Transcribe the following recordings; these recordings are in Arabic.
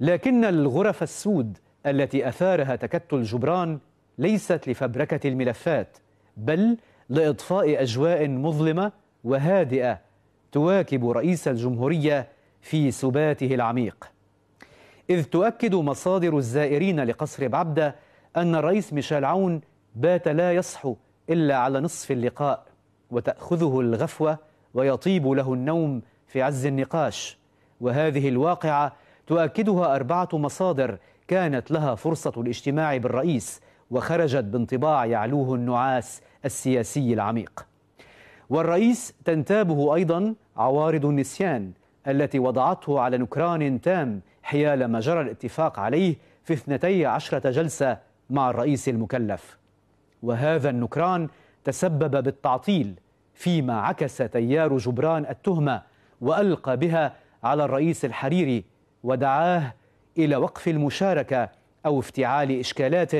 لكن الغرف السود التي اثارها تكتل جبران ليست لفبركه الملفات بل لاضفاء اجواء مظلمه وهادئه تواكب رئيس الجمهوريه في سباته العميق اذ تؤكد مصادر الزائرين لقصر بعبده ان الرئيس ميشيل عون بات لا يصحو الا على نصف اللقاء وتاخذه الغفوه ويطيب له النوم في عز النقاش وهذه الواقعه تؤكدها أربعة مصادر كانت لها فرصة الاجتماع بالرئيس وخرجت بانطباع يعلوه النعاس السياسي العميق والرئيس تنتابه أيضا عوارض النسيان التي وضعته على نكران تام حيال ما جرى الاتفاق عليه في 12 جلسة مع الرئيس المكلف وهذا النكران تسبب بالتعطيل فيما عكس تيار جبران التهمة وألقى بها على الرئيس الحريري ودعاه الى وقف المشاركه او افتعال اشكالات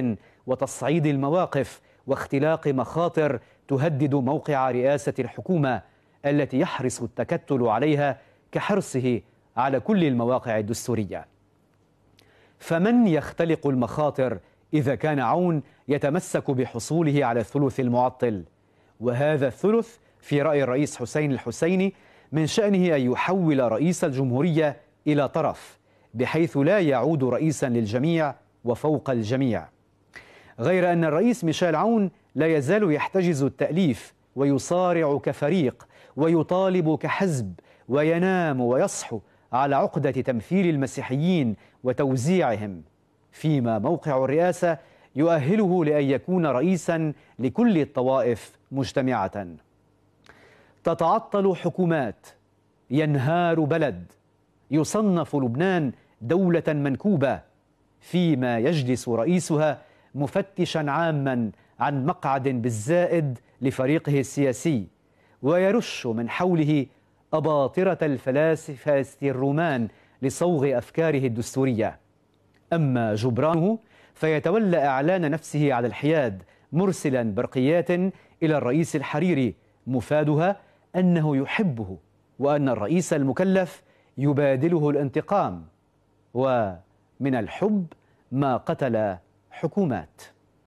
وتصعيد المواقف واختلاق مخاطر تهدد موقع رئاسه الحكومه التي يحرص التكتل عليها كحرصه على كل المواقع الدستوريه فمن يختلق المخاطر اذا كان عون يتمسك بحصوله على الثلث المعطل وهذا الثلث في راي الرئيس حسين الحسيني من شانه ان يحول رئيس الجمهوريه إلى طرف بحيث لا يعود رئيسا للجميع وفوق الجميع غير أن الرئيس ميشيل عون لا يزال يحتجز التأليف ويصارع كفريق ويطالب كحزب وينام ويصحو على عقدة تمثيل المسيحيين وتوزيعهم فيما موقع الرئاسة يؤهله لأن يكون رئيسا لكل الطوائف مجتمعة تتعطل حكومات ينهار بلد يصنف لبنان دولة منكوبة فيما يجلس رئيسها مفتشا عاما عن مقعد بالزائد لفريقه السياسي ويرش من حوله أباطرة الفلاسفة الرومان لصوغ أفكاره الدستورية أما جبرانه فيتولى إعلان نفسه على الحياد مرسلا برقيات إلى الرئيس الحريري مفادها أنه يحبه وأن الرئيس المكلف يبادله الانتقام ومن الحب ما قتل حكومات